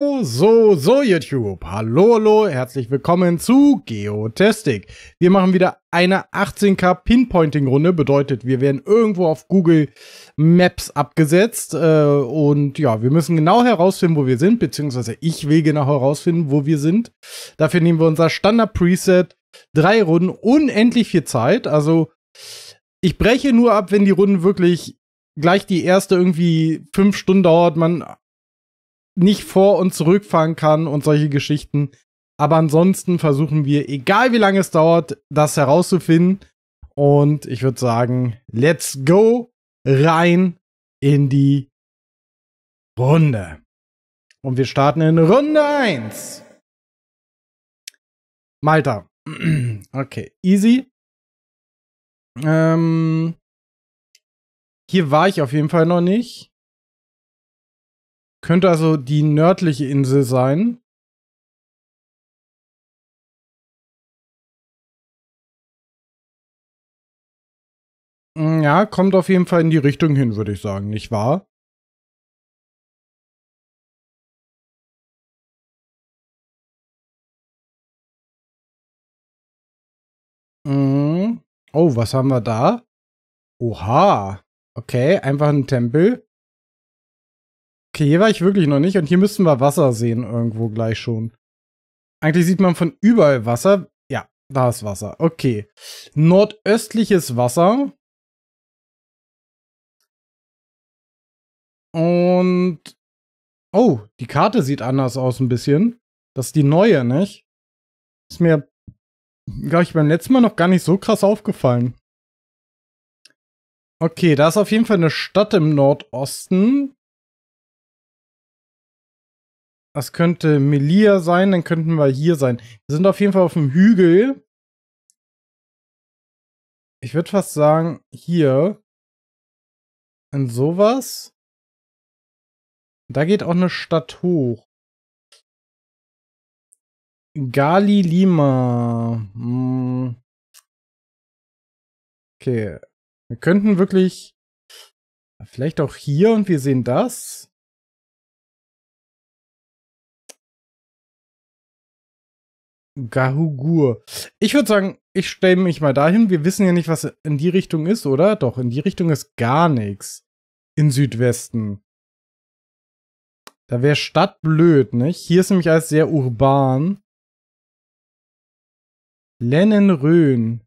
Oh, so, so YouTube. Hallo, hallo, herzlich willkommen zu Geotastic. Wir machen wieder eine 18k Pinpointing-Runde. Bedeutet, wir werden irgendwo auf Google Maps abgesetzt. Äh, und ja, wir müssen genau herausfinden, wo wir sind, beziehungsweise ich will genau herausfinden, wo wir sind. Dafür nehmen wir unser Standard-Preset. Drei Runden, unendlich viel Zeit. Also, ich breche nur ab, wenn die Runden wirklich gleich die erste irgendwie fünf Stunden dauert. Man nicht vor und zurückfahren kann und solche Geschichten. Aber ansonsten versuchen wir, egal wie lange es dauert, das herauszufinden. Und ich würde sagen, let's go rein in die Runde. Und wir starten in Runde 1. Malta. Okay, easy. Ähm, hier war ich auf jeden Fall noch nicht. Könnte also die nördliche Insel sein. Mm, ja, kommt auf jeden Fall in die Richtung hin, würde ich sagen, nicht wahr? Mm. Oh, was haben wir da? Oha. Okay, einfach ein Tempel. Okay, hier war ich wirklich noch nicht und hier müssten wir Wasser sehen irgendwo gleich schon. Eigentlich sieht man von überall Wasser. Ja, da ist Wasser. Okay. Nordöstliches Wasser. Und... Oh, die Karte sieht anders aus ein bisschen. Das ist die neue, nicht? Ist mir, glaube ich, beim letzten Mal noch gar nicht so krass aufgefallen. Okay, da ist auf jeden Fall eine Stadt im Nordosten. Das könnte Melia sein, dann könnten wir hier sein. Wir sind auf jeden Fall auf dem Hügel. Ich würde fast sagen, hier. In sowas. Da geht auch eine Stadt hoch. Gali Lima. Hm. Okay. Wir könnten wirklich. Vielleicht auch hier und wir sehen das. Garugur. Ich würde sagen, ich stelle mich mal dahin. Wir wissen ja nicht, was in die Richtung ist, oder? Doch, in die Richtung ist gar nichts. In Südwesten. Da wäre Stadt blöd, nicht? Hier ist nämlich alles sehr urban. Lennenröhn.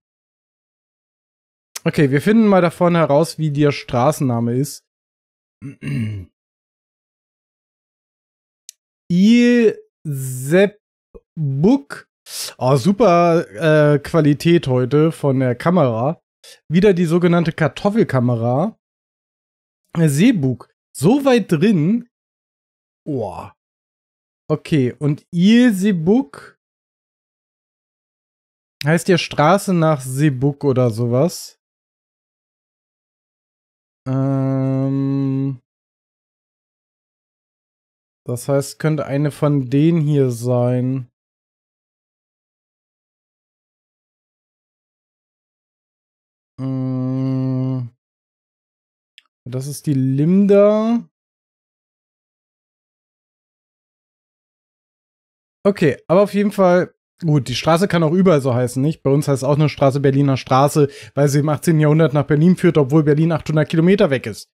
Okay, wir finden mal davon heraus, wie der Straßenname ist. Ilsebuk Oh, super äh, Qualität heute von der Kamera. Wieder die sogenannte Kartoffelkamera. Äh, Seebug. So weit drin. Boah. Okay, und Ilsebuk heißt ja Straße nach Seebuk oder sowas. Ähm. Das heißt, könnte eine von denen hier sein. Hm. Das ist die Limda. Okay, aber auf jeden Fall, gut, die Straße kann auch überall so heißen, nicht? Bei uns heißt es auch eine Straße Berliner Straße, weil sie im 18. Jahrhundert nach Berlin führt, obwohl Berlin 800 Kilometer weg ist.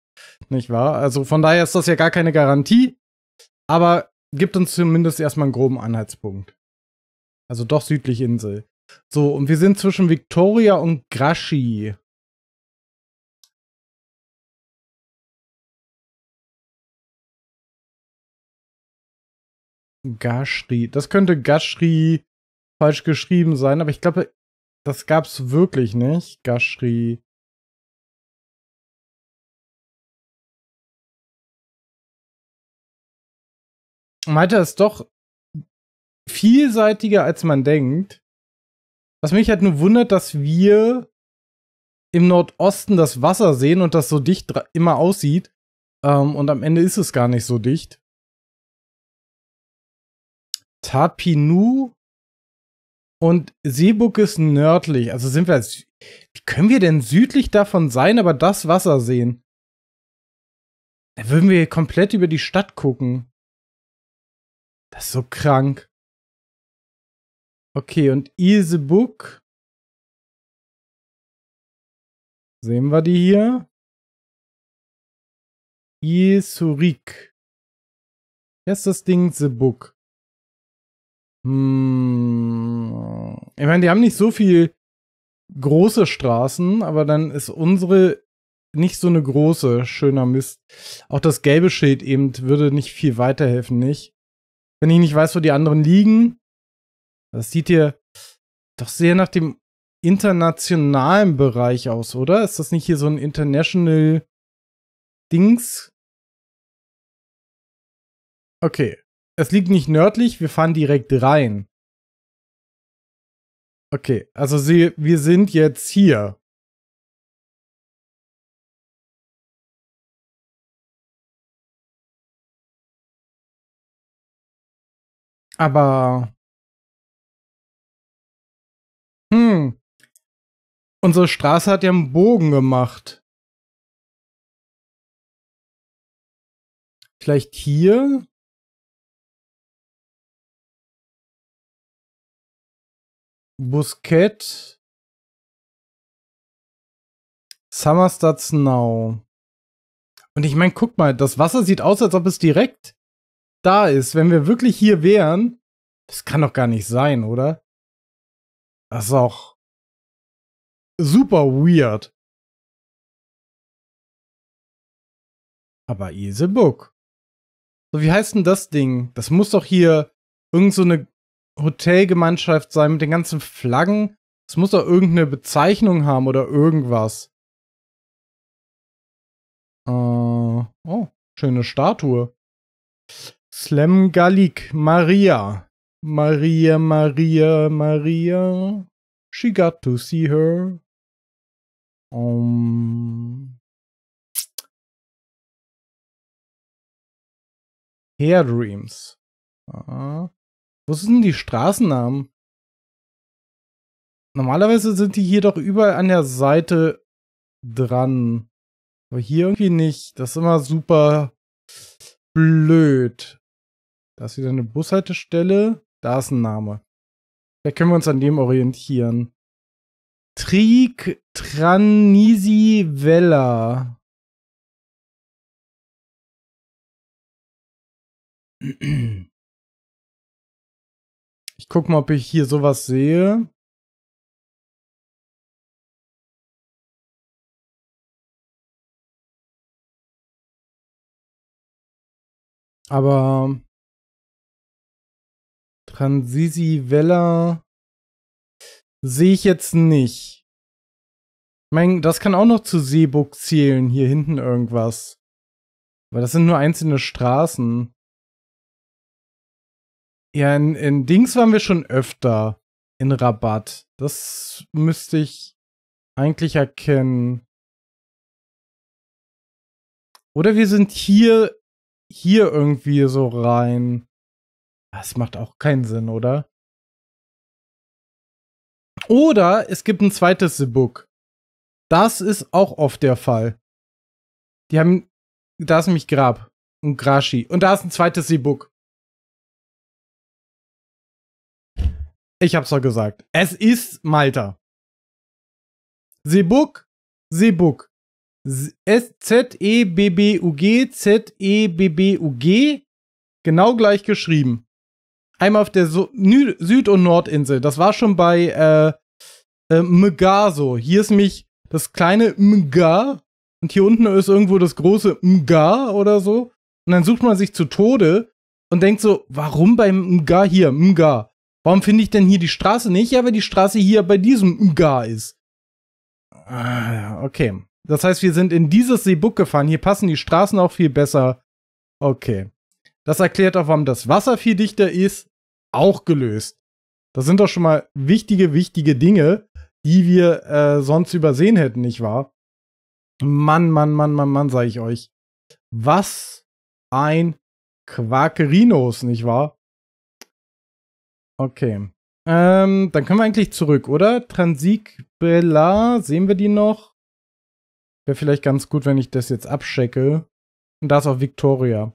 Nicht wahr? Also von daher ist das ja gar keine Garantie, aber gibt uns zumindest erstmal einen groben Anhaltspunkt. Also doch südlich Insel. So, und wir sind zwischen Victoria und Graschi. Gashri. Das könnte Gashri falsch geschrieben sein, aber ich glaube, das gab es wirklich nicht. Gashri. Malta ist doch vielseitiger, als man denkt. Was mich halt nur wundert, dass wir im Nordosten das Wasser sehen und das so dicht immer aussieht. Ähm, und am Ende ist es gar nicht so dicht. Tapinu und Seeburg ist nördlich. Also sind wir als. Wie können wir denn südlich davon sein, aber das Wasser sehen? Da würden wir komplett über die Stadt gucken. Das ist so krank. Okay, und Isebook. Sehen wir die hier? Isurik. Jetzt das Ding The Book. Hm. Ich meine, die haben nicht so viel große Straßen, aber dann ist unsere nicht so eine große, schöner Mist. Auch das gelbe Schild eben würde nicht viel weiterhelfen, nicht? Wenn ich nicht weiß, wo die anderen liegen, das sieht hier doch sehr nach dem internationalen Bereich aus, oder? Ist das nicht hier so ein International Dings? Okay. Es liegt nicht nördlich, wir fahren direkt rein. Okay, also sie, wir sind jetzt hier. Aber hm. Unsere Straße hat ja einen Bogen gemacht. Vielleicht hier? Busquet. Summerstads Now. Und ich meine, guck mal, das Wasser sieht aus, als ob es direkt da ist. Wenn wir wirklich hier wären, das kann doch gar nicht sein, oder? Das ist auch super weird. Aber is So, wie heißt denn das Ding? Das muss doch hier irgendeine so Hotelgemeinschaft sein mit den ganzen Flaggen. Das muss doch irgendeine Bezeichnung haben oder irgendwas. Äh, oh, schöne Statue. Slam Galik Maria. Maria, Maria, Maria, she got to see her. Um, Hair Dreams. Ah. Wo sind die Straßennamen? Normalerweise sind die hier doch überall an der Seite dran. Aber hier irgendwie nicht. Das ist immer super blöd. Da ist wieder eine Bushaltestelle. Da ist ein Name. Da können wir uns an dem orientieren. Trig Tranisivella. Ich guck mal, ob ich hier sowas sehe. Aber Transisi Vella sehe ich jetzt nicht. Ich meine, das kann auch noch zu Seebuck zählen, hier hinten irgendwas. Weil das sind nur einzelne Straßen. Ja, in, in Dings waren wir schon öfter. In Rabatt. Das müsste ich eigentlich erkennen. Oder wir sind hier, hier irgendwie so rein. Das macht auch keinen Sinn, oder? Oder es gibt ein zweites The Book. Das ist auch oft der Fall. Die haben, da ist nämlich Grab und Grashi. Und da ist ein zweites The Book. Ich hab's doch gesagt. Es ist Malta. The Book, The Book. Z-E-B-B-U-G, Z-E-B-B-U-G. Genau gleich geschrieben einmal auf der so Süd- und Nordinsel. Das war schon bei äh, äh, Mga so. Hier ist nämlich das kleine Mga und hier unten ist irgendwo das große Mga oder so. Und dann sucht man sich zu Tode und denkt so, warum beim Mga hier? Mga. Warum finde ich denn hier die Straße nicht? Ja, weil die Straße hier bei diesem Mga ist. Ah, okay. Das heißt, wir sind in dieses Seebuck gefahren. Hier passen die Straßen auch viel besser. Okay. Das erklärt auch, warum das Wasser viel dichter ist, auch gelöst. Das sind doch schon mal wichtige, wichtige Dinge, die wir äh, sonst übersehen hätten, nicht wahr? Mann, Mann, Mann, Mann, Mann, sage ich euch. Was ein Quakerinos, nicht wahr? Okay. Ähm, dann können wir eigentlich zurück, oder? Transigbella, sehen wir die noch? Wäre vielleicht ganz gut, wenn ich das jetzt abchecke. Und da ist auch Victoria.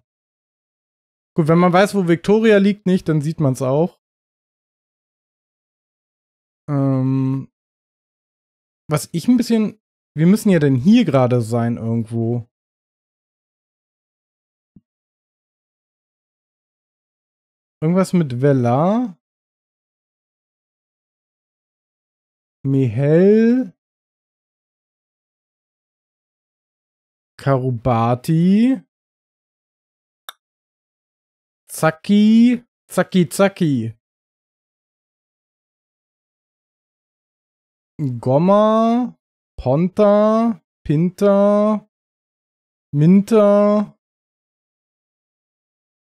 Gut, wenn man weiß, wo Victoria liegt, nicht, dann sieht man es auch. Ähm, was ich ein bisschen. Wir müssen ja denn hier gerade sein irgendwo. Irgendwas mit Vella. Mihel. Karubati. Zacki, Zacki, Zacki. Gomma, Ponta, Pinta, Minta.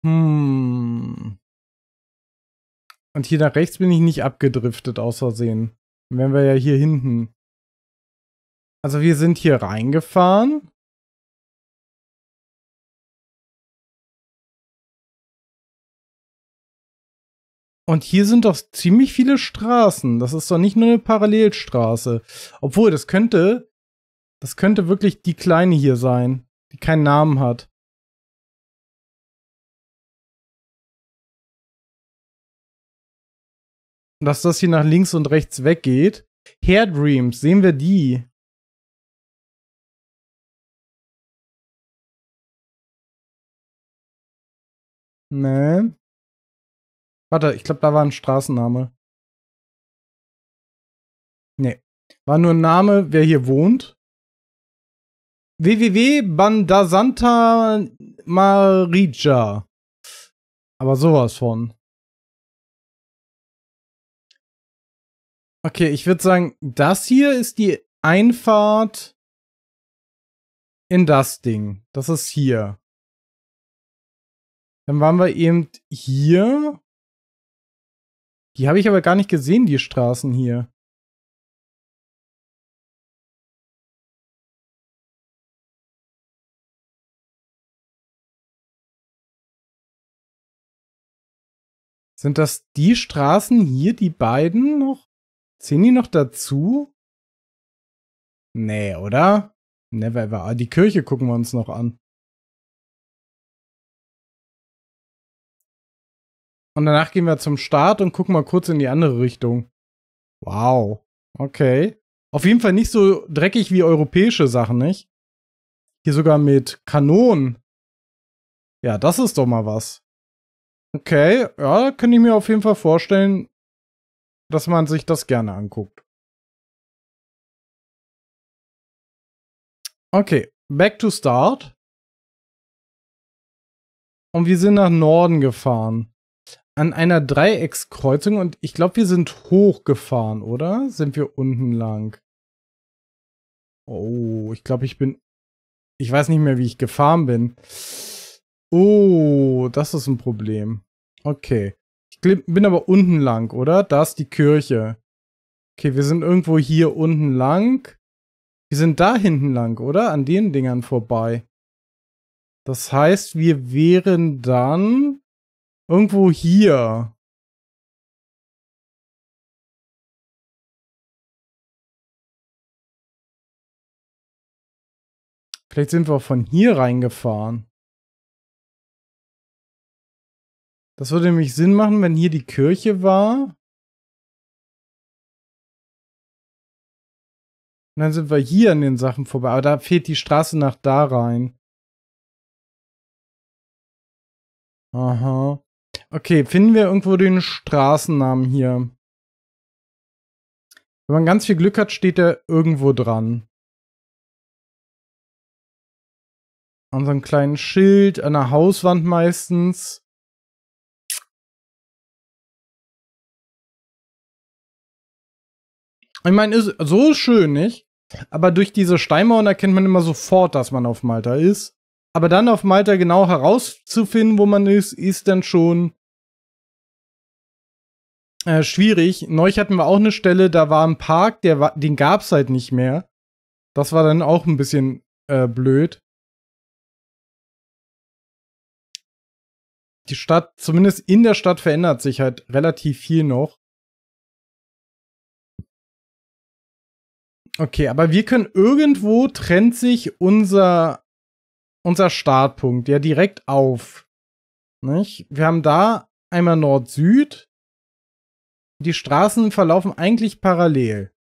Hm. Und hier nach rechts bin ich nicht abgedriftet, außersehen. Wären wir ja hier hinten. Also wir sind hier reingefahren. Und hier sind doch ziemlich viele Straßen. Das ist doch nicht nur eine Parallelstraße. Obwohl, das könnte, das könnte wirklich die kleine hier sein, die keinen Namen hat. Dass das hier nach links und rechts weggeht. Hair Dreams, sehen wir die. Nee. Warte, ich glaube, da war ein Straßenname. Nee. War nur ein Name, wer hier wohnt. www.bandasanta Marija. Aber sowas von. Okay, ich würde sagen, das hier ist die Einfahrt in das Ding. Das ist hier. Dann waren wir eben hier. Die habe ich aber gar nicht gesehen, die Straßen hier. Sind das die Straßen hier, die beiden noch? Zählen die noch dazu? Nee, oder? Never ever. Ah, die Kirche gucken wir uns noch an. Und danach gehen wir zum Start und gucken mal kurz in die andere Richtung. Wow. Okay. Auf jeden Fall nicht so dreckig wie europäische Sachen, nicht? Hier sogar mit Kanonen. Ja, das ist doch mal was. Okay, ja, könnte ich mir auf jeden Fall vorstellen, dass man sich das gerne anguckt. Okay, back to start. Und wir sind nach Norden gefahren an einer Dreieckskreuzung und ich glaube, wir sind hochgefahren, oder? Sind wir unten lang? Oh, ich glaube, ich bin... Ich weiß nicht mehr, wie ich gefahren bin. Oh, das ist ein Problem. Okay. Ich bin aber unten lang, oder? Da ist die Kirche. Okay, wir sind irgendwo hier unten lang. Wir sind da hinten lang, oder? An den Dingern vorbei. Das heißt, wir wären dann Irgendwo hier. Vielleicht sind wir auch von hier reingefahren. Das würde nämlich Sinn machen, wenn hier die Kirche war. Und dann sind wir hier an den Sachen vorbei. Aber da fehlt die Straße nach da rein. Aha. Okay, finden wir irgendwo den Straßennamen hier. Wenn man ganz viel Glück hat, steht er irgendwo dran. An so einem kleinen Schild, an der Hauswand meistens. Ich meine, ist so schön, nicht? Aber durch diese Steinmauern erkennt man immer sofort, dass man auf Malta ist. Aber dann auf Malta genau herauszufinden, wo man ist, ist dann schon äh, schwierig. Neulich hatten wir auch eine Stelle, da war ein Park, der, den gab es halt nicht mehr. Das war dann auch ein bisschen äh, blöd. Die Stadt, zumindest in der Stadt verändert sich halt relativ viel noch. Okay, aber wir können irgendwo trennt sich unser unser Startpunkt, ja direkt auf. Nicht? Wir haben da einmal Nord-Süd. Die Straßen verlaufen eigentlich parallel.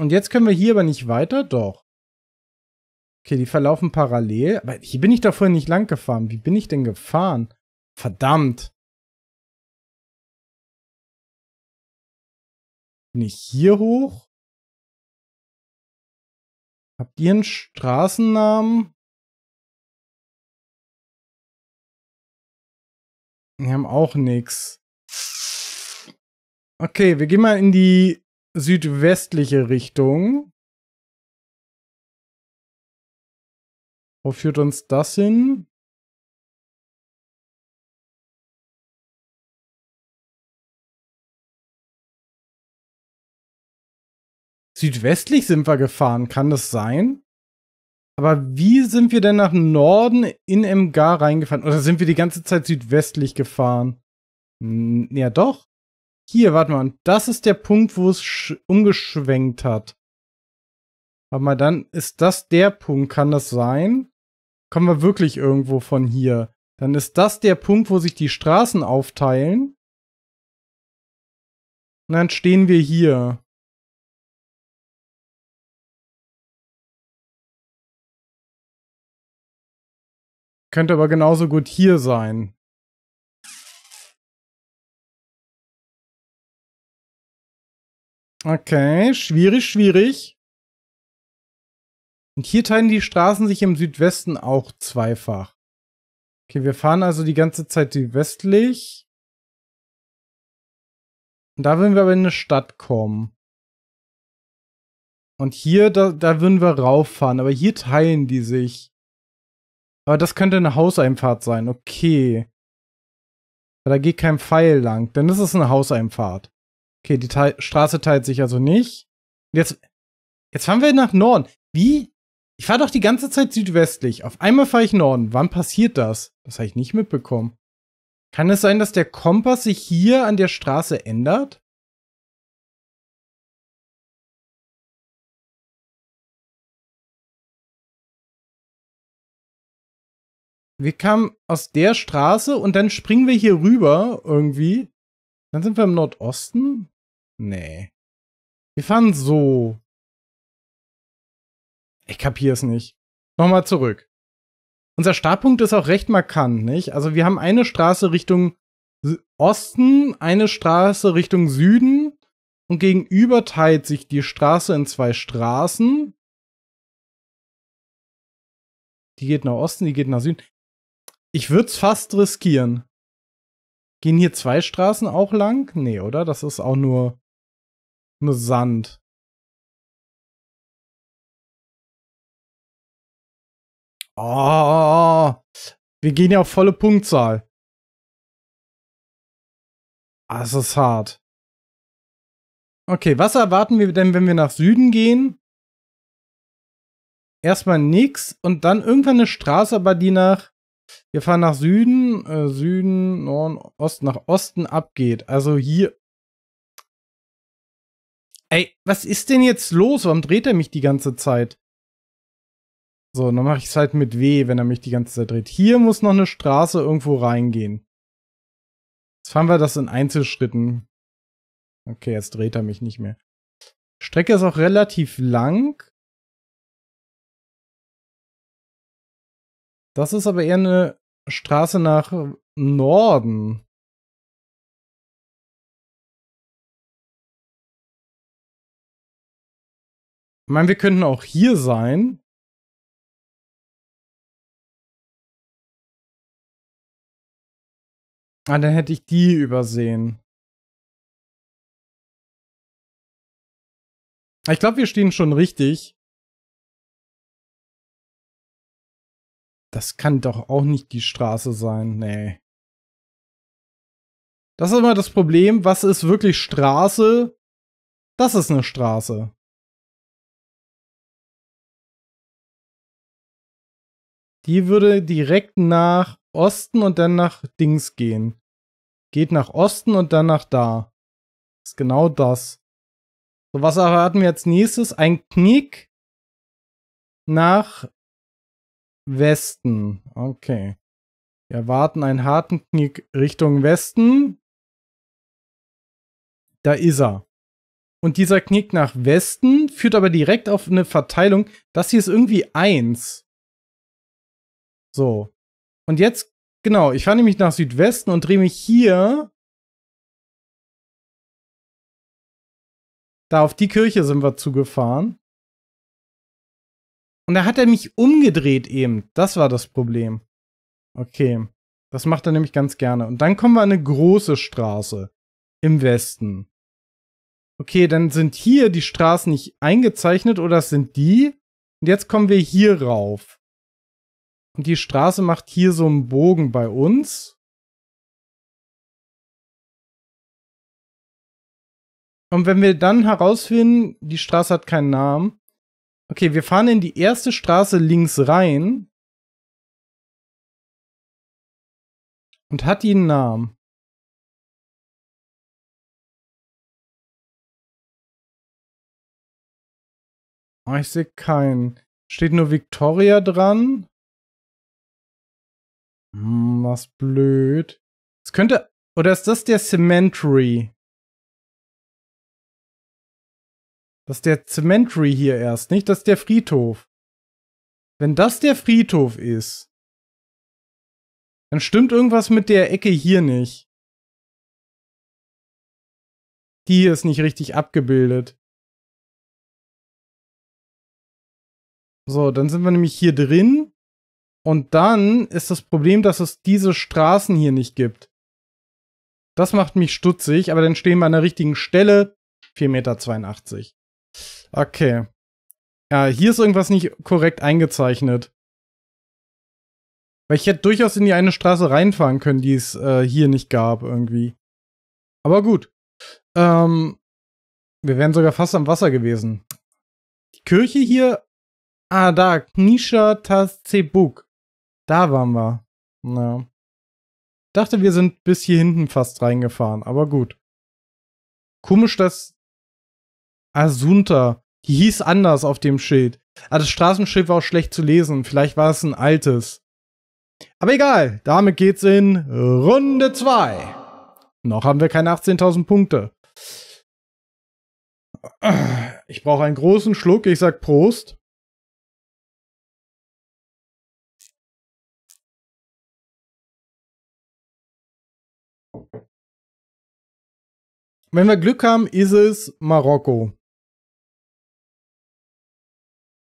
Und jetzt können wir hier aber nicht weiter, doch. Okay, die verlaufen parallel. Aber hier bin ich doch vorhin nicht lang gefahren. Wie bin ich denn gefahren? Verdammt. Bin ich hier hoch? Habt ihr einen Straßennamen? Wir haben auch nichts. Okay, wir gehen mal in die südwestliche Richtung. Wo führt uns das hin? südwestlich sind wir gefahren, kann das sein? Aber wie sind wir denn nach Norden in MGA reingefahren? Oder sind wir die ganze Zeit südwestlich gefahren? Hm, ja, doch. Hier, warte mal. Das ist der Punkt, wo es umgeschwenkt hat. Warte mal, dann ist das der Punkt. Kann das sein? Kommen wir wirklich irgendwo von hier? Dann ist das der Punkt, wo sich die Straßen aufteilen. Und dann stehen wir hier. Könnte aber genauso gut hier sein. Okay, schwierig, schwierig. Und hier teilen die Straßen sich im Südwesten auch zweifach. Okay, wir fahren also die ganze Zeit südwestlich. Und da würden wir aber in eine Stadt kommen. Und hier, da, da würden wir rauffahren. Aber hier teilen die sich. Aber das könnte eine Hauseinfahrt sein. Okay. Da geht kein Pfeil lang. Dann ist es eine Hauseinfahrt. Okay, die Te Straße teilt sich also nicht. Jetzt, jetzt fahren wir nach Norden. Wie? Ich fahre doch die ganze Zeit südwestlich. Auf einmal fahre ich Norden. Wann passiert das? Das habe ich nicht mitbekommen. Kann es sein, dass der Kompass sich hier an der Straße ändert? wir kamen aus der Straße und dann springen wir hier rüber irgendwie. Dann sind wir im Nordosten? Nee. Wir fahren so. Ich kapier's nicht. Nochmal zurück. Unser Startpunkt ist auch recht markant, nicht? Also wir haben eine Straße Richtung Osten, eine Straße Richtung Süden und gegenüber teilt sich die Straße in zwei Straßen. Die geht nach Osten, die geht nach Süden. Ich würde es fast riskieren. Gehen hier zwei Straßen auch lang? Nee, oder? Das ist auch nur, nur Sand. Oh, wir gehen ja auf volle Punktzahl. Ah, es ist hart. Okay, was erwarten wir denn, wenn wir nach Süden gehen? Erstmal nix und dann irgendwann eine Straße, aber die nach wir fahren nach Süden, äh, Süden, Norden, Osten, nach Osten abgeht. Also hier. Ey, was ist denn jetzt los? Warum dreht er mich die ganze Zeit? So, dann mache ich es halt mit W, wenn er mich die ganze Zeit dreht. Hier muss noch eine Straße irgendwo reingehen. Jetzt fahren wir das in Einzelschritten. Okay, jetzt dreht er mich nicht mehr. Strecke ist auch relativ lang. Das ist aber eher eine Straße nach Norden. Ich meine, wir könnten auch hier sein. Ah, dann hätte ich die übersehen. Ich glaube, wir stehen schon richtig. Das kann doch auch nicht die Straße sein. Nee. Das ist immer das Problem. Was ist wirklich Straße? Das ist eine Straße. Die würde direkt nach Osten und dann nach Dings gehen. Geht nach Osten und dann nach da. Ist genau das. So, was erwarten wir als nächstes? Ein Knick nach Westen. Okay. Wir erwarten einen harten Knick Richtung Westen. Da ist er. Und dieser Knick nach Westen führt aber direkt auf eine Verteilung. Das hier ist irgendwie 1. So. Und jetzt, genau, ich fahre nämlich nach Südwesten und drehe mich hier. Da auf die Kirche sind wir zugefahren. Und da hat er mich umgedreht eben. Das war das Problem. Okay. Das macht er nämlich ganz gerne. Und dann kommen wir an eine große Straße im Westen. Okay, dann sind hier die Straßen nicht eingezeichnet oder es sind die. Und jetzt kommen wir hier rauf. Und die Straße macht hier so einen Bogen bei uns. Und wenn wir dann herausfinden, die Straße hat keinen Namen, Okay, wir fahren in die erste Straße links rein. Und hat die einen Namen? Oh, ich sehe keinen. Steht nur Victoria dran. Hm, was blöd. Es könnte. Oder ist das der Cemetery? Das ist der Cemetery hier erst, nicht? Das ist der Friedhof. Wenn das der Friedhof ist, dann stimmt irgendwas mit der Ecke hier nicht. Die hier ist nicht richtig abgebildet. So, dann sind wir nämlich hier drin. Und dann ist das Problem, dass es diese Straßen hier nicht gibt. Das macht mich stutzig, aber dann stehen wir an der richtigen Stelle. 4,82 Meter. Okay. Ja, hier ist irgendwas nicht korrekt eingezeichnet. Weil ich hätte durchaus in die eine Straße reinfahren können, die es äh, hier nicht gab, irgendwie. Aber gut. Ähm, wir wären sogar fast am Wasser gewesen. Die Kirche hier. Ah, da. Knisha Tazebuk. Da waren wir. Na. Dachte, wir sind bis hier hinten fast reingefahren, aber gut. Komisch, dass Asunta. Die hieß anders auf dem Schild. Ah, das Straßenschild war auch schlecht zu lesen. Vielleicht war es ein altes. Aber egal, damit geht's in Runde 2. Noch haben wir keine 18.000 Punkte. Ich brauche einen großen Schluck. Ich sag Prost. Wenn wir Glück haben, ist es Marokko.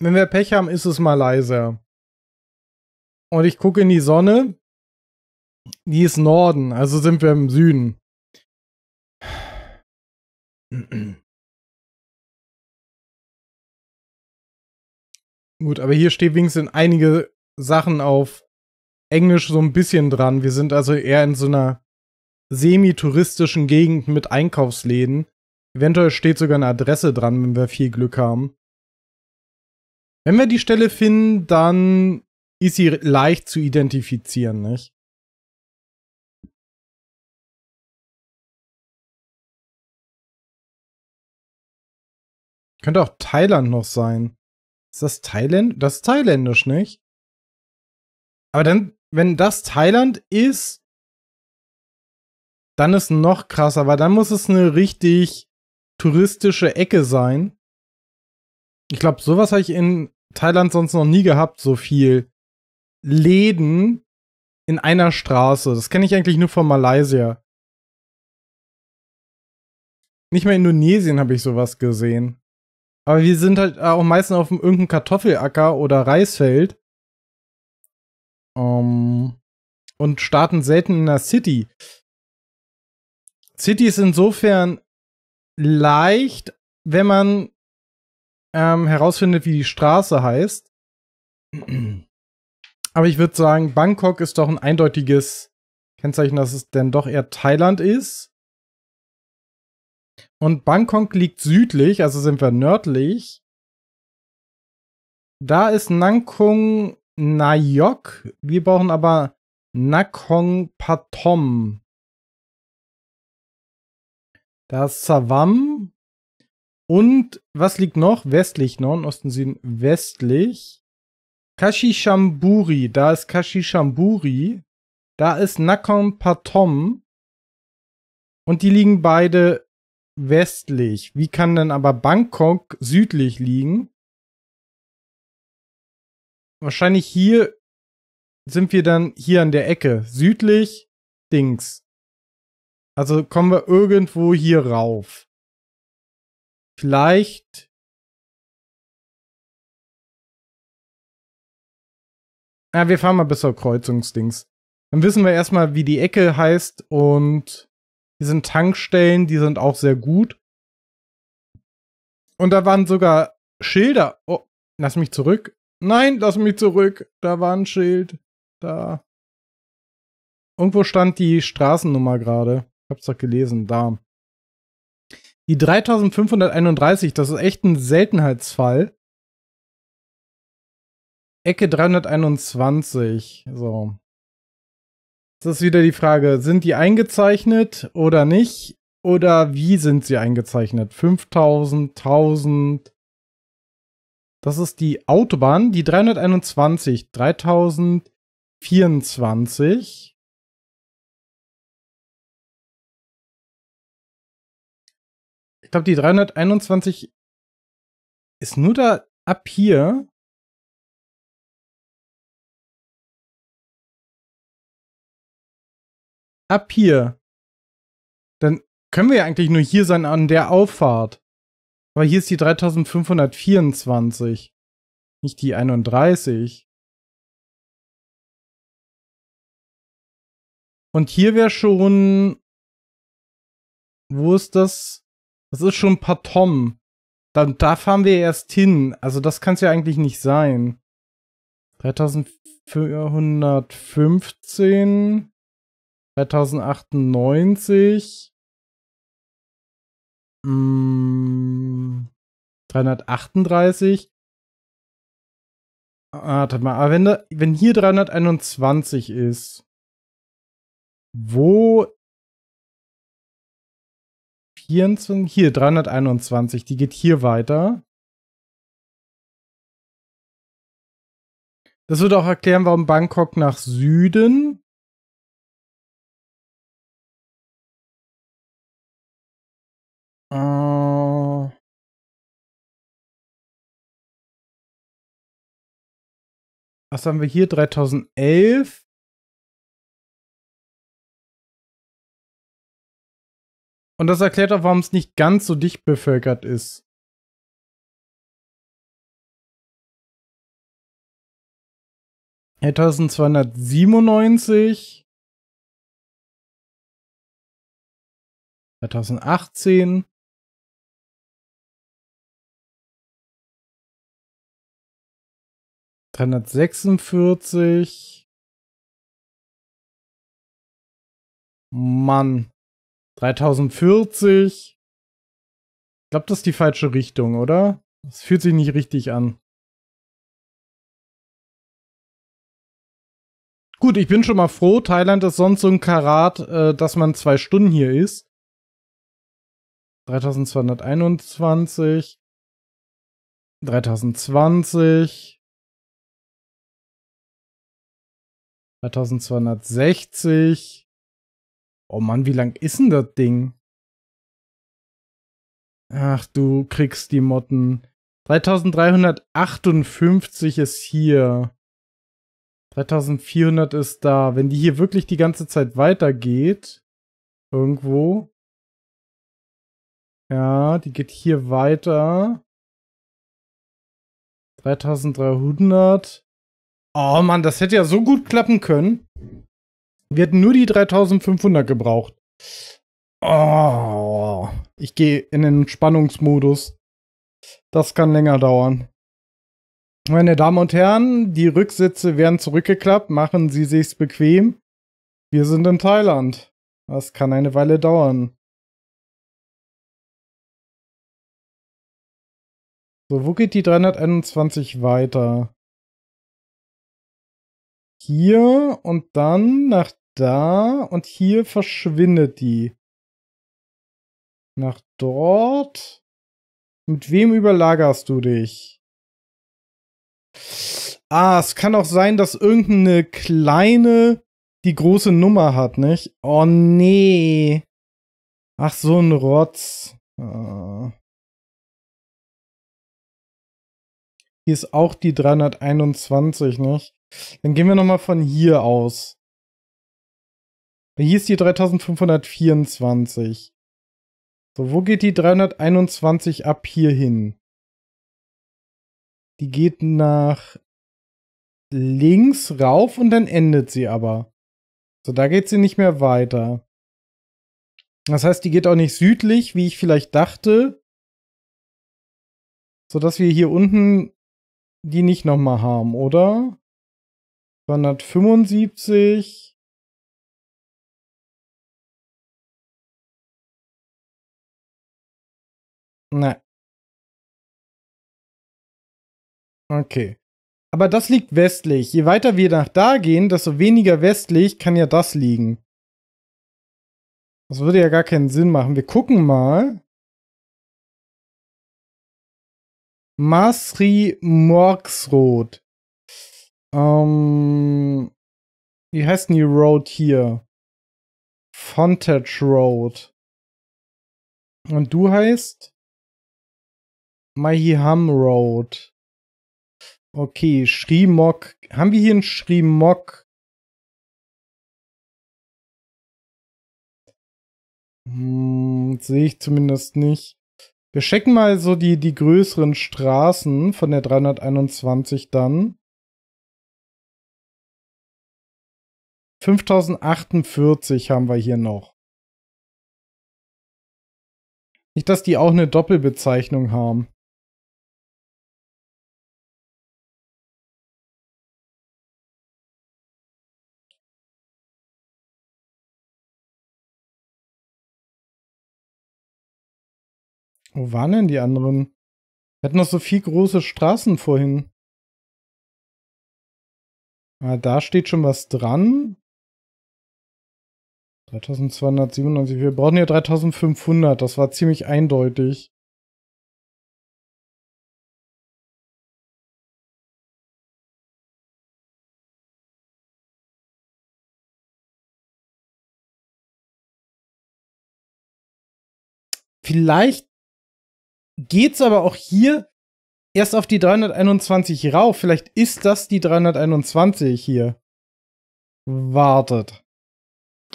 Wenn wir Pech haben, ist es mal leiser. Und ich gucke in die Sonne. Die ist Norden, also sind wir im Süden. Gut, aber hier steht wenigstens einige Sachen auf Englisch so ein bisschen dran. Wir sind also eher in so einer semi-touristischen Gegend mit Einkaufsläden. Eventuell steht sogar eine Adresse dran, wenn wir viel Glück haben. Wenn wir die Stelle finden, dann ist sie leicht zu identifizieren, nicht? Könnte auch Thailand noch sein. Ist das Thailand? Das ist thailändisch, nicht? Aber dann, wenn das Thailand ist, dann ist noch krasser, weil dann muss es eine richtig touristische Ecke sein. Ich glaube, sowas habe ich in Thailand sonst noch nie gehabt, so viel Läden in einer Straße. Das kenne ich eigentlich nur von Malaysia. Nicht mal in Indonesien habe ich sowas gesehen. Aber wir sind halt auch meistens auf irgendeinem Kartoffelacker oder Reisfeld. Um, ähm, und starten selten in einer City. City ist insofern leicht, wenn man ähm, herausfindet, wie die Straße heißt. Aber ich würde sagen, Bangkok ist doch ein eindeutiges Kennzeichen, dass es denn doch eher Thailand ist. Und Bangkok liegt südlich, also sind wir nördlich. Da ist Nankung Nayok. Wir brauchen aber Nakong Patom. Da ist Savam. Und was liegt noch? Westlich, Norden, Osten, Süden, westlich. Kashishamburi, da ist Kashishamburi. Da ist Nakhon Patom. Und die liegen beide westlich. Wie kann denn aber Bangkok südlich liegen? Wahrscheinlich hier sind wir dann hier an der Ecke. Südlich, Dings. Also kommen wir irgendwo hier rauf vielleicht Ja, wir fahren mal bis zur Kreuzungsdings. Dann wissen wir erstmal, wie die Ecke heißt und hier sind Tankstellen, die sind auch sehr gut. Und da waren sogar Schilder. Oh, lass mich zurück. Nein, lass mich zurück. Da war ein Schild. Da. Irgendwo stand die Straßennummer gerade. Ich hab's doch gelesen. Da. Die 3531, das ist echt ein Seltenheitsfall. Ecke 321, so. Das ist wieder die Frage, sind die eingezeichnet oder nicht? Oder wie sind sie eingezeichnet? 5000, 1000. Das ist die Autobahn, die 321, 3024. glaube, die 321 ist nur da ab hier. Ab hier. Dann können wir ja eigentlich nur hier sein an der Auffahrt. Aber hier ist die 3524. Nicht die 31. Und hier wäre schon... Wo ist das? Das ist schon ein paar Tom. Da, da fahren wir erst hin. Also das kann es ja eigentlich nicht sein. 3415, 3098, mh, 338. Warte mal, aber wenn, da, wenn hier 321 ist, wo 24, hier 321, die geht hier weiter. Das würde auch erklären, warum Bangkok nach Süden Uh. Was haben wir hier? 3011. Und das erklärt auch, warum es nicht ganz so dicht bevölkert ist. Ja, 1297. 2018. Dreihundertsechsundvierzig. Mann. 2040. Ich glaube, das ist die falsche Richtung, oder? Es fühlt sich nicht richtig an. Gut, ich bin schon mal froh. Thailand ist sonst so ein Karat, äh, dass man zwei Stunden hier ist. 3221. 3020. 3260. Oh Mann, wie lang ist denn das Ding? Ach, du kriegst die Motten. 3358 ist hier. 3400 ist da. Wenn die hier wirklich die ganze Zeit weitergeht, irgendwo. Ja, die geht hier weiter. 3300. Oh Mann, das hätte ja so gut klappen können. Wir hätten nur die 3500 gebraucht. Oh, ich gehe in den Spannungsmodus. Das kann länger dauern. Meine Damen und Herren, die Rücksitze werden zurückgeklappt. Machen Sie sich's bequem. Wir sind in Thailand. Das kann eine Weile dauern. So, wo geht die 321 weiter? hier und dann nach da und hier verschwindet die. Nach dort. Mit wem überlagerst du dich? Ah, es kann auch sein, dass irgendeine kleine die große Nummer hat, nicht? Oh nee. Ach so ein Rotz. Ah. Hier ist auch die 321, nicht? Dann gehen wir nochmal von hier aus. Hier ist die 3524. So, wo geht die 321 ab hier hin? Die geht nach links rauf und dann endet sie aber. So, da geht sie nicht mehr weiter. Das heißt, die geht auch nicht südlich, wie ich vielleicht dachte. Sodass wir hier unten die nicht nochmal haben, oder? 275. Ne. Okay. Aber das liegt westlich. Je weiter wir nach da gehen, desto weniger westlich kann ja das liegen. Das würde ja gar keinen Sinn machen. Wir gucken mal. Masri Morgsroth. Ähm, wie heißt denn die Road hier? Fontage Road. Und du heißt? Mahiham Road. Okay, Schrimok. Haben wir hier einen Schrimok? Hm, sehe ich zumindest nicht. Wir checken mal so die, die größeren Straßen von der 321 dann. 5048 haben wir hier noch. Nicht, dass die auch eine Doppelbezeichnung haben. Wo waren denn die anderen? Wir hatten noch so viel große Straßen vorhin. Ah, da steht schon was dran. 3297. Wir brauchen hier 3500. Das war ziemlich eindeutig. Vielleicht geht's aber auch hier erst auf die 321 rauf. Vielleicht ist das die 321 hier. Wartet.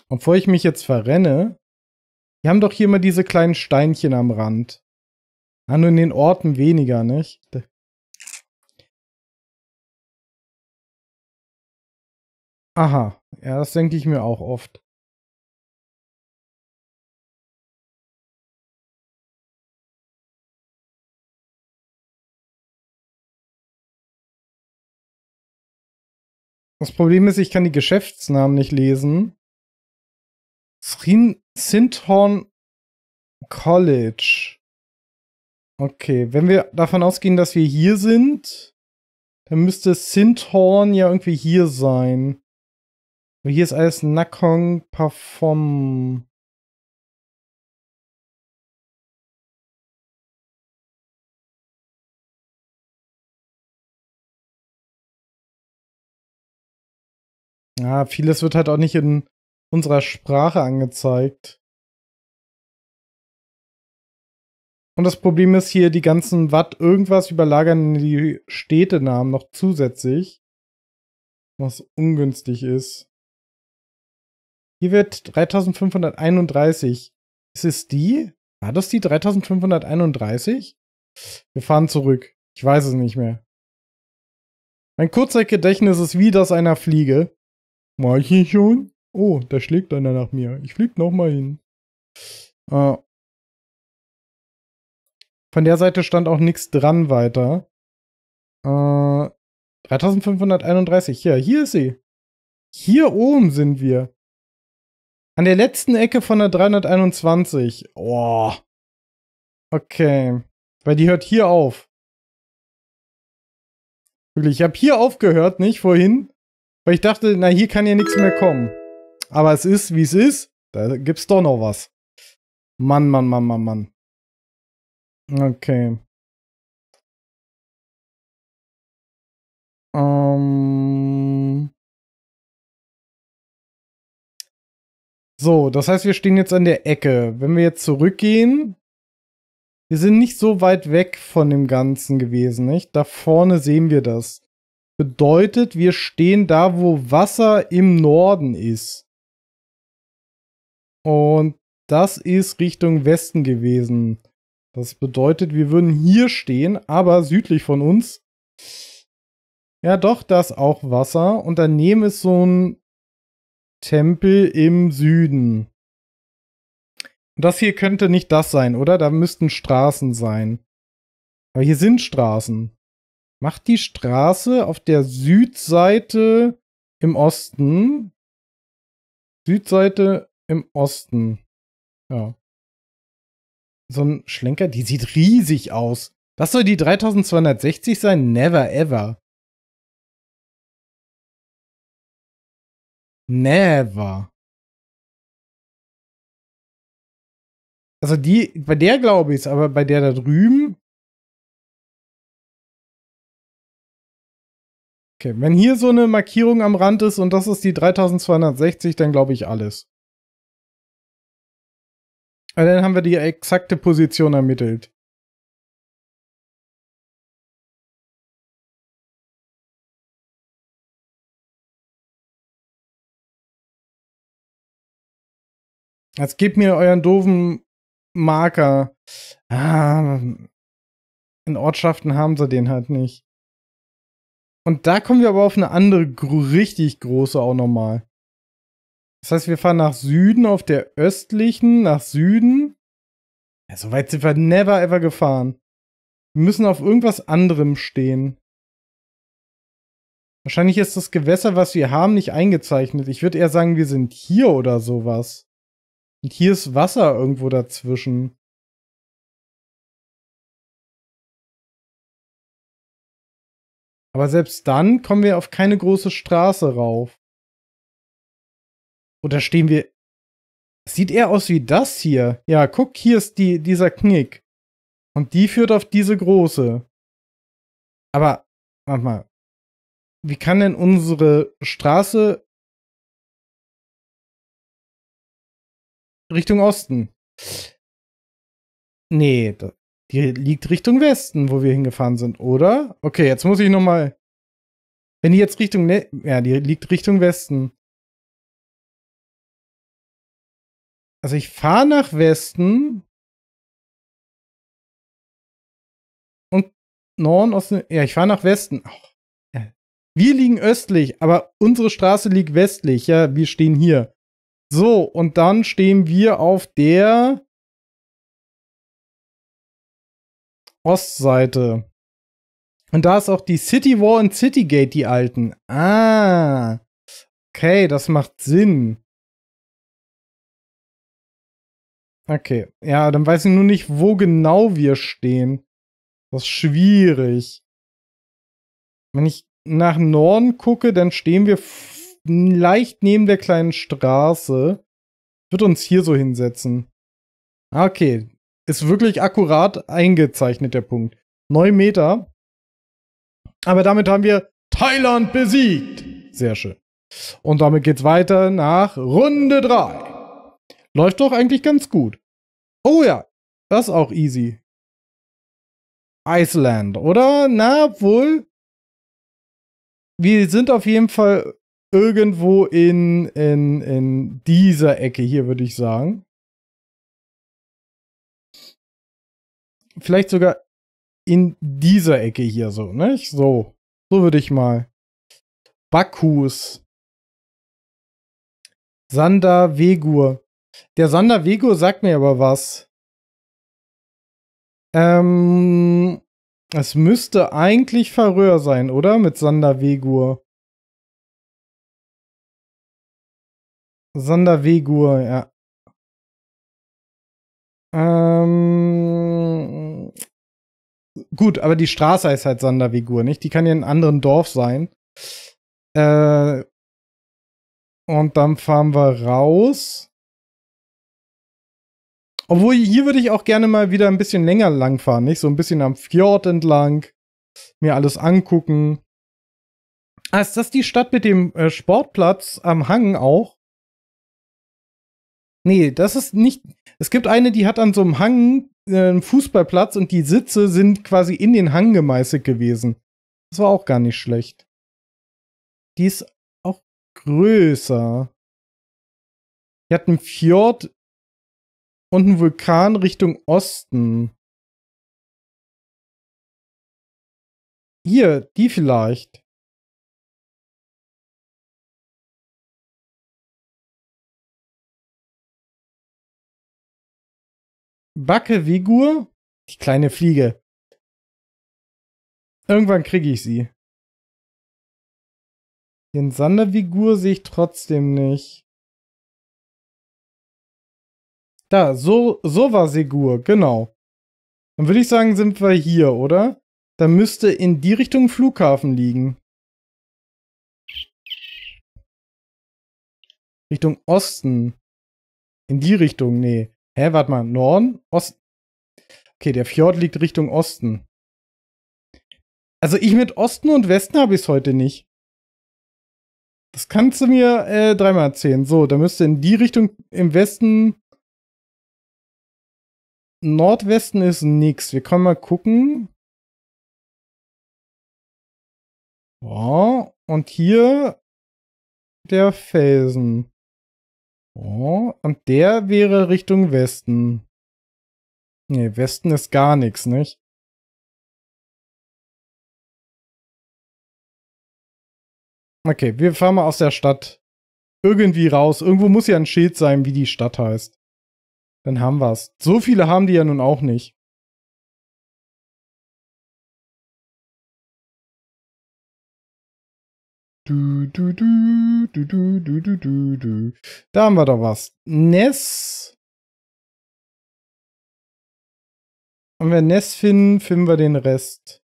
Obwohl ich mich jetzt verrenne, die haben doch hier immer diese kleinen Steinchen am Rand. Ah, nur in den Orten weniger, nicht? Aha, ja, das denke ich mir auch oft. Das Problem ist, ich kann die Geschäftsnamen nicht lesen. Sinthorn College. Okay, wenn wir davon ausgehen, dass wir hier sind, dann müsste Sinthorn ja irgendwie hier sein. Aber hier ist alles Nakong Parfum. Ja, ah, vieles wird halt auch nicht in unserer Sprache angezeigt. Und das Problem ist hier, die ganzen Watt irgendwas überlagern die Städtenamen noch zusätzlich. Was ungünstig ist. Hier wird 3531. Ist es die? War das die 3531? Wir fahren zurück. Ich weiß es nicht mehr. Mein kurzer Gedächtnis ist wie das einer Fliege. War ich hier schon? Oh, da schlägt einer nach mir. Ich flieg nochmal hin. Äh, von der Seite stand auch nichts dran weiter. Äh, 3531. Ja, hier ist sie. Hier oben sind wir. An der letzten Ecke von der 321. Oh. Okay. Weil die hört hier auf. Wirklich, ich habe hier aufgehört, nicht vorhin. Weil ich dachte, na, hier kann ja nichts mehr kommen. Aber es ist, wie es ist. Da gibt's doch noch was. Mann, Mann, Mann, Mann, Mann. Okay. Ähm. So, das heißt, wir stehen jetzt an der Ecke. Wenn wir jetzt zurückgehen, wir sind nicht so weit weg von dem Ganzen gewesen, nicht? Da vorne sehen wir das. Bedeutet, wir stehen da, wo Wasser im Norden ist. Und das ist Richtung Westen gewesen. Das bedeutet, wir würden hier stehen, aber südlich von uns. Ja, doch, da ist auch Wasser. Und daneben ist so ein Tempel im Süden. Und das hier könnte nicht das sein, oder? Da müssten Straßen sein. Aber hier sind Straßen. Macht die Straße auf der Südseite im Osten. Südseite im Osten. Ja. So ein Schlenker, die sieht riesig aus. Das soll die 3260 sein? Never ever. Never. Also die, bei der glaube ich es, aber bei der da drüben. Okay, wenn hier so eine Markierung am Rand ist und das ist die 3260, dann glaube ich alles. Also dann haben wir die exakte Position ermittelt. Jetzt gebt mir euren doofen Marker. Ah, in Ortschaften haben sie den halt nicht. Und da kommen wir aber auf eine andere richtig große auch nochmal. Das heißt, wir fahren nach Süden auf der östlichen, nach Süden. Ja, so weit sind wir never ever gefahren. Wir müssen auf irgendwas anderem stehen. Wahrscheinlich ist das Gewässer, was wir haben, nicht eingezeichnet. Ich würde eher sagen, wir sind hier oder sowas. Und hier ist Wasser irgendwo dazwischen. Aber selbst dann kommen wir auf keine große Straße rauf. Oder stehen wir. Sieht eher aus wie das hier. Ja, guck, hier ist die, dieser Knick. Und die führt auf diese große. Aber, warte mal. Wie kann denn unsere Straße Richtung Osten? Nee, die liegt Richtung Westen, wo wir hingefahren sind, oder? Okay, jetzt muss ich nochmal. Wenn die jetzt Richtung, ne ja, die liegt Richtung Westen. Also ich fahre nach Westen und Norden, Osten. Ja, ich fahre nach Westen. Ach, ja. Wir liegen östlich, aber unsere Straße liegt westlich. Ja, wir stehen hier. So, und dann stehen wir auf der Ostseite. Und da ist auch die City Wall und City Gate, die alten. Ah. Okay, das macht Sinn. Okay. Ja, dann weiß ich nur nicht, wo genau wir stehen. Das ist schwierig. Wenn ich nach Norden gucke, dann stehen wir leicht neben der kleinen Straße. Wird uns hier so hinsetzen. Ah, okay. Ist wirklich akkurat eingezeichnet, der Punkt. Neun Meter. Aber damit haben wir Thailand besiegt. Sehr schön. Und damit geht's weiter nach Runde drei. Läuft doch eigentlich ganz gut. Oh ja, das ist auch easy. Iceland, oder? Na, wohl. Wir sind auf jeden Fall irgendwo in, in, in dieser Ecke hier, würde ich sagen. Vielleicht sogar in dieser Ecke hier so, nicht? So. So würde ich mal. Bakus. Sander Wegur. Der Sondervego sagt mir aber was. Ähm, es müsste eigentlich Verröhr sein, oder? Mit Sondervegur. Sondervegur, ja. Ähm, gut, aber die Straße ist halt Sondervegur, nicht? Die kann ja in einem anderen Dorf sein. Äh, und dann fahren wir raus. Obwohl, hier würde ich auch gerne mal wieder ein bisschen länger langfahren, nicht? So ein bisschen am Fjord entlang, mir alles angucken. Ah, ist das die Stadt mit dem äh, Sportplatz am Hang auch? Nee, das ist nicht. Es gibt eine, die hat an so einem Hang äh, einen Fußballplatz und die Sitze sind quasi in den Hang gemeißelt gewesen. Das war auch gar nicht schlecht. Die ist auch größer. Die hat einen Fjord und ein Vulkan Richtung Osten. Hier, die vielleicht. Backe Vigur? Die kleine Fliege. Irgendwann kriege ich sie. Den Sander Sandervigur sehe ich trotzdem nicht. Da, so, so war Segur, genau. Dann würde ich sagen, sind wir hier, oder? Dann müsste in die Richtung Flughafen liegen. Richtung Osten. In die Richtung, nee. Hä, warte mal, Norden? Osten? Okay, der Fjord liegt Richtung Osten. Also ich mit Osten und Westen habe ich es heute nicht. Das kannst du mir äh, dreimal erzählen. So, da müsste in die Richtung im Westen Nordwesten ist nix. Wir können mal gucken. Oh, und hier der Felsen. Oh, und der wäre Richtung Westen. Nee, Westen ist gar nichts, nicht? Okay, wir fahren mal aus der Stadt irgendwie raus. Irgendwo muss ja ein Schild sein, wie die Stadt heißt. Dann haben wir's. So viele haben die ja nun auch nicht. Du, du, du, du, du, du, du, du, du. Da haben wir doch was. Ness. Und wenn Ness finden, finden wir den Rest.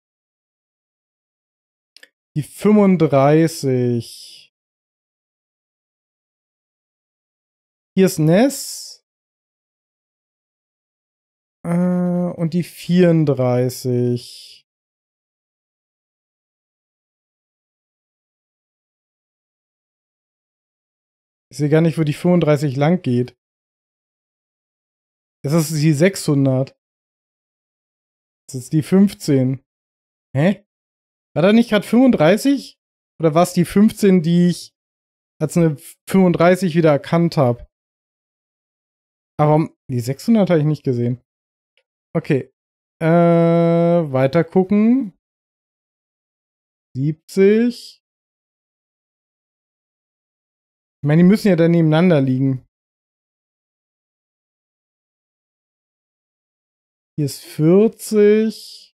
Die 35. Hier ist Ness. Äh, und die 34. Ich sehe gar nicht, wo die 35 lang geht. Das ist die 600. Das ist die 15. Hä? War da nicht gerade 35? Oder war es die 15, die ich als eine 35 wieder erkannt habe? Aber die 600 habe ich nicht gesehen. Okay. Äh, weiter gucken. 70. Ich meine, die müssen ja da nebeneinander liegen. Hier ist 40.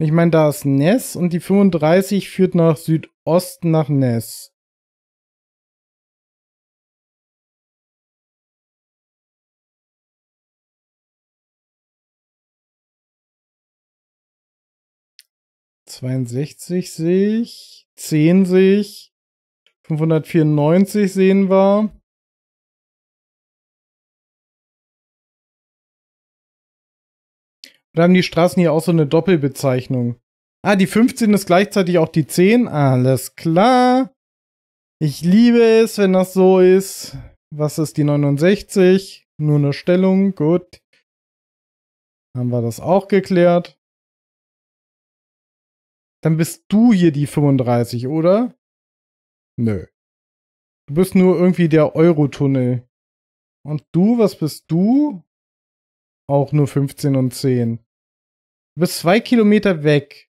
Ich meine, da ist Ness und die 35 führt nach Südosten nach Ness. 62 sehe ich, 10 sehe ich, 594 sehen wir. Oder haben die Straßen hier auch so eine Doppelbezeichnung? Ah, die 15 ist gleichzeitig auch die 10. Alles klar. Ich liebe es, wenn das so ist. Was ist die 69? Nur eine Stellung. Gut. Haben wir das auch geklärt. Dann bist du hier die 35, oder? Nö. Du bist nur irgendwie der Eurotunnel. Und du, was bist du? Auch nur 15 und 10. Du bist zwei Kilometer weg.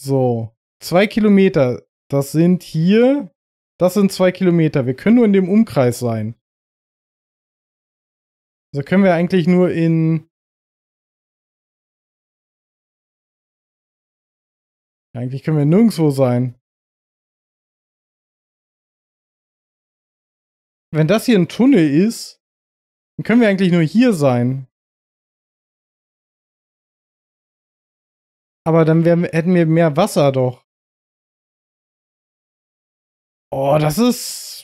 So. Zwei Kilometer. Das sind hier. Das sind zwei Kilometer. Wir können nur in dem Umkreis sein. Also können wir eigentlich nur in Eigentlich können wir nirgendwo sein. Wenn das hier ein Tunnel ist, dann können wir eigentlich nur hier sein. Aber dann wär, hätten wir mehr Wasser doch. Oh, das ist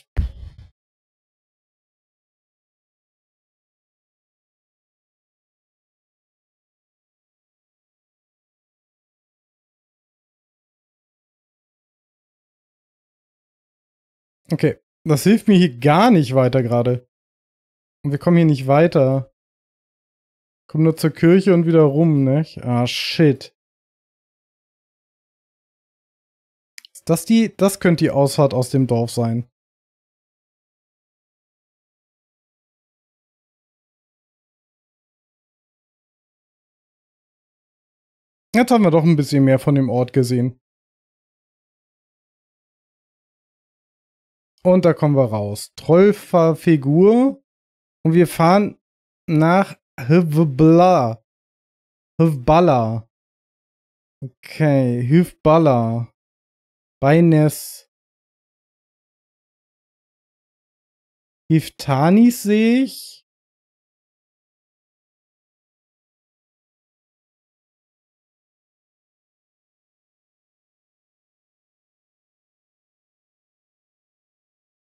Okay, das hilft mir hier gar nicht weiter gerade. Und wir kommen hier nicht weiter. Kommen nur zur Kirche und wieder rum, ne? Ah, shit. Ist das die, das könnte die Ausfahrt aus dem Dorf sein. Jetzt haben wir doch ein bisschen mehr von dem Ort gesehen. Und da kommen wir raus. Trollfahrfigur. Und wir fahren nach Hivbala. Hivbala. Okay, Hivbala. Beines. Hiftanis sehe ich.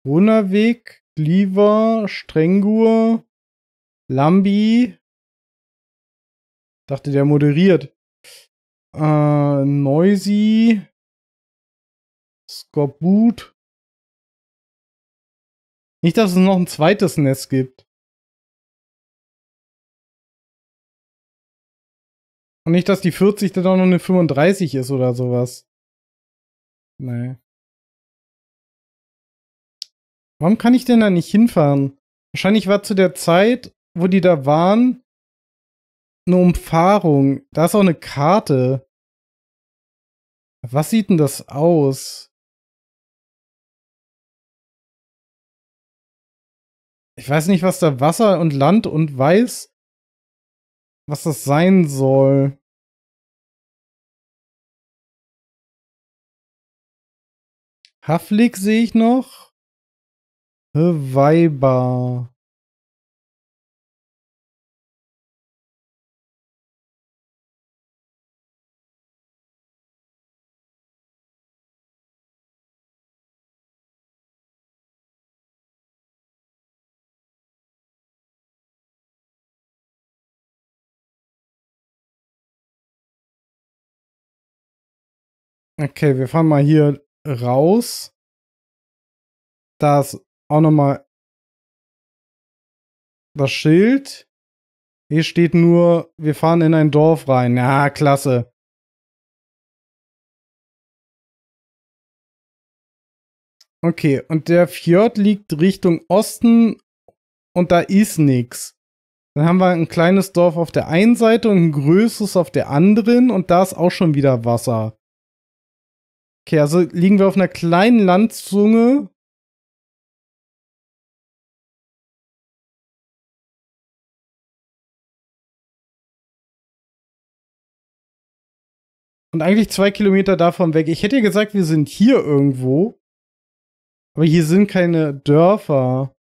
Brunnerweg, Gliver, Strengur, Lambi. Dachte, der moderiert. Äh, Noisy, Skorbut. Nicht, dass es noch ein zweites Nest gibt. Und nicht, dass die 40 dann auch noch eine 35 ist oder sowas. Nee. Warum kann ich denn da nicht hinfahren? Wahrscheinlich war zu der Zeit, wo die da waren, eine Umfahrung. Da ist auch eine Karte. Was sieht denn das aus? Ich weiß nicht, was da Wasser und Land und weiß, was das sein soll. Haflik sehe ich noch. Weiber. Okay, wir fahren mal hier raus. Das auch nochmal das Schild. Hier steht nur, wir fahren in ein Dorf rein. Ja, klasse. Okay, und der Fjord liegt Richtung Osten und da ist nichts. Dann haben wir ein kleines Dorf auf der einen Seite und ein größeres auf der anderen und da ist auch schon wieder Wasser. Okay, also liegen wir auf einer kleinen Landzunge Und eigentlich zwei Kilometer davon weg. Ich hätte ja gesagt, wir sind hier irgendwo. Aber hier sind keine Dörfer.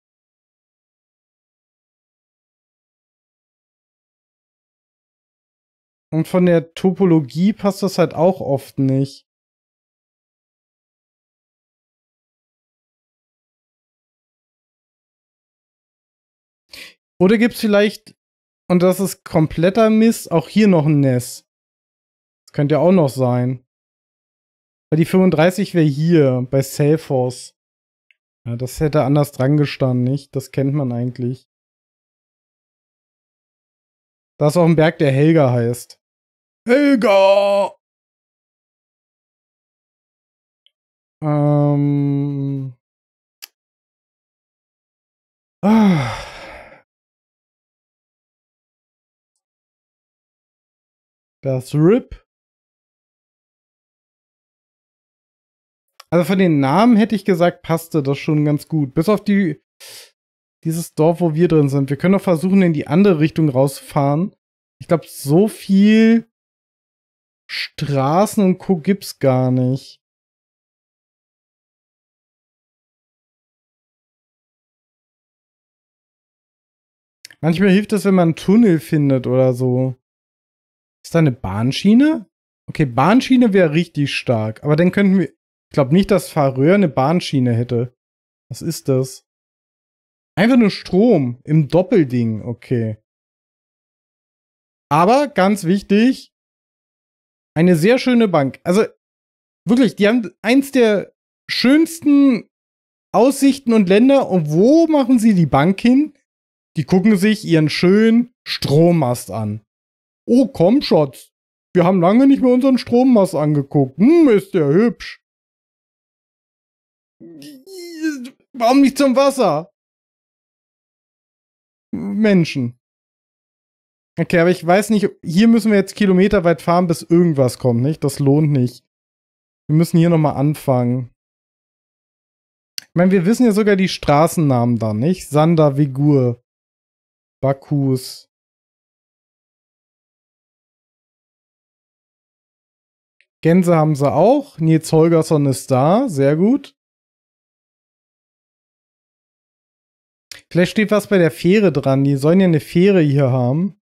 Und von der Topologie passt das halt auch oft nicht. Oder gibt es vielleicht, und das ist kompletter Mist, auch hier noch ein Ness? Das könnte ja auch noch sein. Weil die 35 wäre hier bei Salesforce. Ja, das hätte anders dran gestanden, nicht? Das kennt man eigentlich. Da ist auch ein Berg, der Helga heißt. Helga! Ähm. Ah. Das RIP Also von den Namen hätte ich gesagt, passte das schon ganz gut. Bis auf die, dieses Dorf, wo wir drin sind. Wir können doch versuchen, in die andere Richtung rauszufahren. Ich glaube, so viel Straßen und Co. gibt's gar nicht. Manchmal hilft es, wenn man einen Tunnel findet oder so. Ist da eine Bahnschiene? Okay, Bahnschiene wäre richtig stark. Aber dann könnten wir. Ich glaube nicht, dass Faröer eine Bahnschiene hätte. Was ist das? Einfach nur Strom im Doppelding, okay. Aber ganz wichtig, eine sehr schöne Bank. Also wirklich, die haben eins der schönsten Aussichten und Länder. Und wo machen sie die Bank hin? Die gucken sich ihren schönen Strommast an. Oh, komm, Schatz. Wir haben lange nicht mehr unseren Strommast angeguckt. Hm, ist der hübsch. Warum nicht zum Wasser? Menschen. Okay, aber ich weiß nicht, hier müssen wir jetzt kilometerweit fahren, bis irgendwas kommt, nicht? Das lohnt nicht. Wir müssen hier nochmal anfangen. Ich meine, wir wissen ja sogar die Straßennamen da, nicht? Sander, Vigur, Bakus. Gänse haben sie auch. Nils Holgersson ist da, sehr gut. Vielleicht steht was bei der Fähre dran. Die sollen ja eine Fähre hier haben.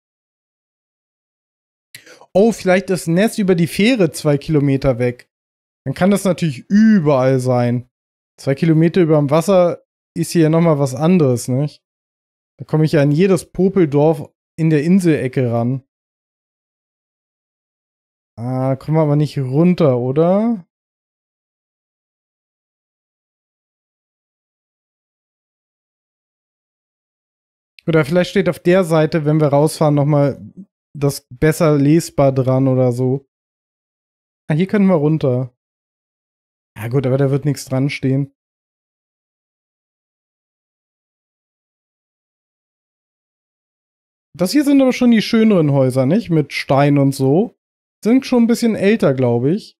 Oh, vielleicht ist Ness über die Fähre zwei Kilometer weg. Dann kann das natürlich überall sein. Zwei Kilometer über dem Wasser ist hier ja nochmal was anderes, nicht? Da komme ich ja an jedes Popeldorf in der Inselecke ran. Ah, kommen wir aber nicht runter, oder? Oder vielleicht steht auf der Seite, wenn wir rausfahren, nochmal das besser lesbar dran oder so. Ah, hier können wir runter. Ja gut, aber da wird nichts dran stehen. Das hier sind aber schon die schöneren Häuser, nicht? Mit Stein und so. Sind schon ein bisschen älter, glaube ich.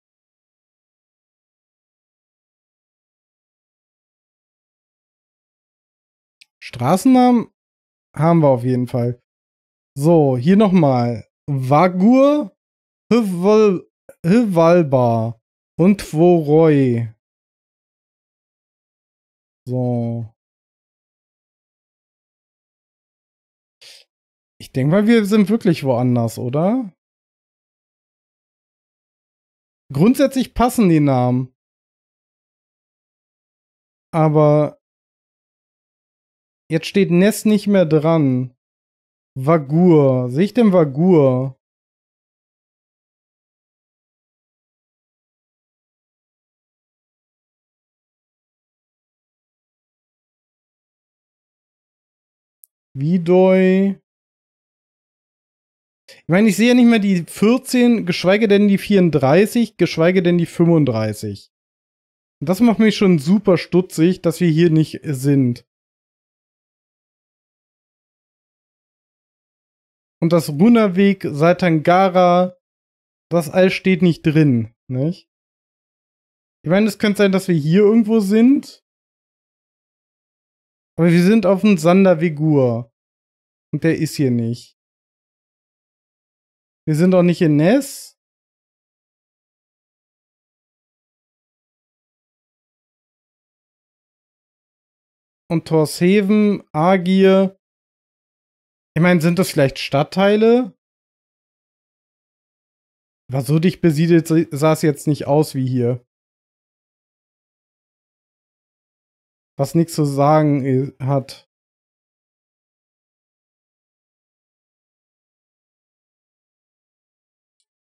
Straßennamen haben wir auf jeden Fall. So, hier nochmal. Vagur, Hvalba und Voroi. So. Ich denke mal, wir sind wirklich woanders, oder? Grundsätzlich passen die Namen. Aber Jetzt steht Ness nicht mehr dran. Vagur. Sehe ich denn Vagur? Vidoi. Ich meine, ich sehe ja nicht mehr die 14, geschweige denn die 34, geschweige denn die 35. das macht mich schon super stutzig, dass wir hier nicht sind. und das Runaweg Satangara, das all steht nicht drin, nicht? Ich meine, es könnte sein, dass wir hier irgendwo sind. Aber wir sind auf dem Sandervegur. Und der ist hier nicht. Wir sind auch nicht in Ness. Und Torshaven, Agir. Ich meine, sind das vielleicht Stadtteile? War so dicht besiedelt, sah es jetzt nicht aus wie hier. Was nichts zu sagen hat.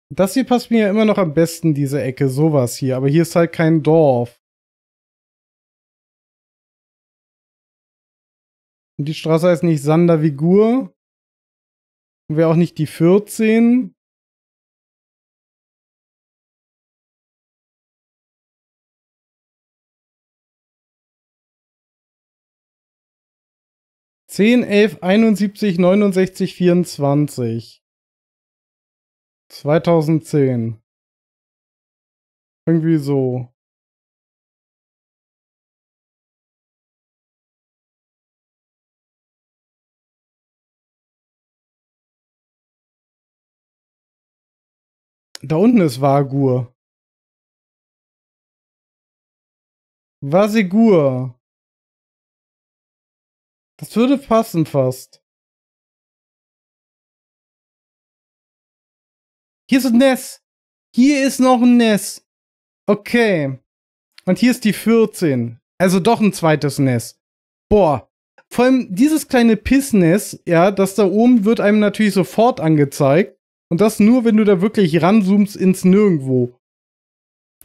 Das hier passt mir ja immer noch am besten, diese Ecke, sowas hier. Aber hier ist halt kein Dorf. Und die Straße heißt nicht Sandervigur. Und wäre auch nicht die 14. Zehn, elf, einundsiebzig, neunundsechzig, vierundzwanzig. 2010. Irgendwie so. Da unten ist Vagur. Vasigur. Das würde passen fast. Hier ist ein Ness. Hier ist noch ein Ness. Okay. Und hier ist die 14. Also doch ein zweites Ness. Boah. Vor allem dieses kleine Pissness, ja, das da oben wird einem natürlich sofort angezeigt. Und das nur, wenn du da wirklich ranzoomst ins Nirgendwo.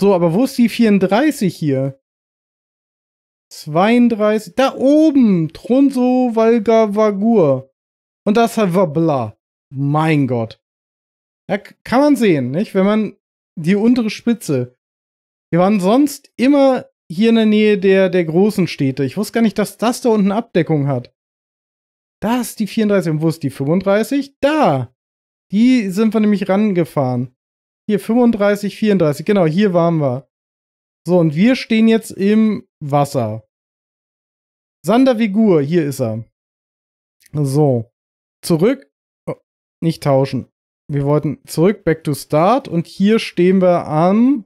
So, aber wo ist die 34 hier? 32. Da oben! Tronso Valga Vagur. Und das hat Wabla. Mein Gott. Da kann man sehen, nicht? Wenn man die untere Spitze. Wir waren sonst immer hier in der Nähe der, der großen Städte. Ich wusste gar nicht, dass das da unten Abdeckung hat. Da ist die 34. Und wo ist die 35? Da! Die sind wir nämlich rangefahren. Hier 35, 34, genau, hier waren wir. So, und wir stehen jetzt im Wasser. Sander Vigur, hier ist er. So, zurück, oh, nicht tauschen. Wir wollten zurück, back to start. Und hier stehen wir am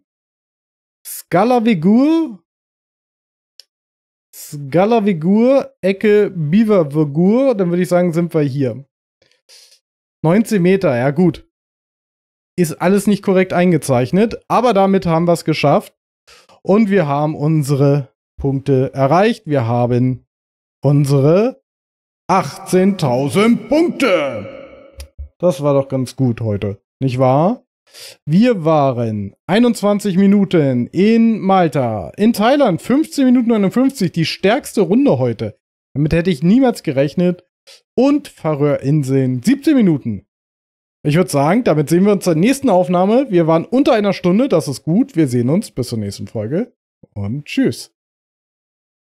Scala Vigur. Scala Vigur, Ecke Beaver Vigur. Dann würde ich sagen, sind wir hier. 19 Meter, ja gut. Ist alles nicht korrekt eingezeichnet, aber damit haben wir es geschafft. Und wir haben unsere Punkte erreicht. Wir haben unsere 18.000 Punkte. Das war doch ganz gut heute, nicht wahr? Wir waren 21 Minuten in Malta, in Thailand 15 Minuten 59, die stärkste Runde heute. Damit hätte ich niemals gerechnet und Färöerinseln. 17 Minuten. Ich würde sagen, damit sehen wir uns zur nächsten Aufnahme. Wir waren unter einer Stunde, das ist gut. Wir sehen uns bis zur nächsten Folge und tschüss.